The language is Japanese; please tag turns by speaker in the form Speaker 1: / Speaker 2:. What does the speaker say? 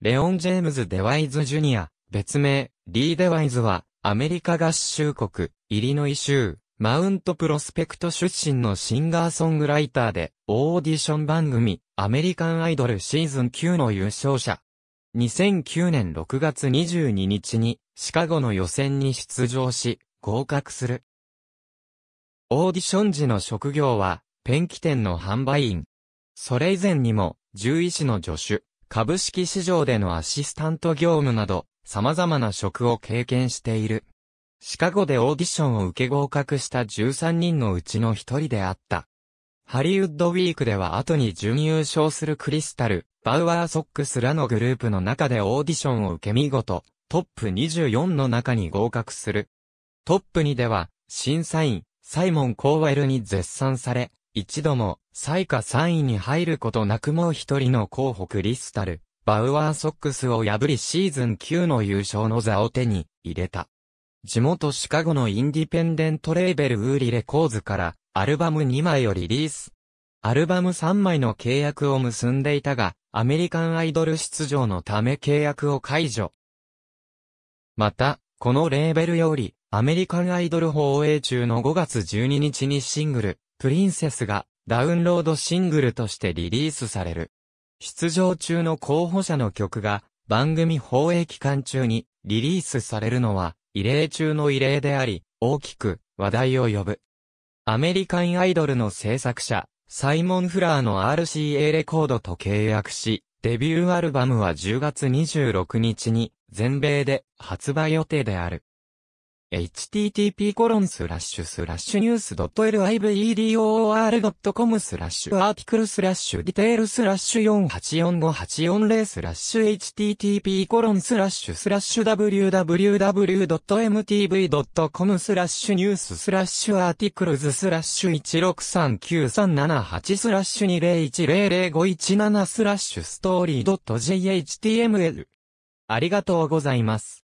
Speaker 1: レオン・ジェームズ・デワイズ・ジュニア、別名、リー・デワイズは、アメリカ合衆国、イリノイ州、マウントプロスペクト出身のシンガーソングライターで、オーディション番組、アメリカンアイドルシーズン9の優勝者。2009年6月22日に、シカゴの予選に出場し、合格する。オーディション時の職業は、ペンキ店の販売員。それ以前にも、獣医師の助手、株式市場でのアシスタント業務など、様々な職を経験している。シカゴでオーディションを受け合格した13人のうちの一人であった。ハリウッドウィークでは後に準優勝するクリスタル、バウアーソックスらのグループの中でオーディションを受け見事、トップ24の中に合格する。トップ2では、審査員、サイモン・コーワェルに絶賛され、一度も最下3位に入ることなくもう一人の候補クリスタル、バウアーソックスを破りシーズン9の優勝の座を手に入れた。地元シカゴのインディペンデントレーベルウーリレコーズからアルバム2枚をリリース。アルバム3枚の契約を結んでいたが、アメリカンアイドル出場のため契約を解除。また、このレーベルより、アメリカンアイドル放映中の5月12日にシングル、プリンセスがダウンロードシングルとしてリリースされる。出場中の候補者の曲が番組放映期間中にリリースされるのは異例中の異例であり、大きく話題を呼ぶ。アメリカンアイドルの制作者、サイモン・フラーの RCA レコードと契約し、デビューアルバムは10月26日に全米で発売予定である。http コロンスラッシュスラッシュニュース .livedor.com スラッシュアーティクルスラッシュディテールスラッシュ4845840スラッシュ http コロンスラッシュスラッシュ www.mtv.com スラッシュニューススラッシュアーティクルズスラッシュ1639378スラッシュ20100517スラッシュストーリー .jhtml ありがとうございます。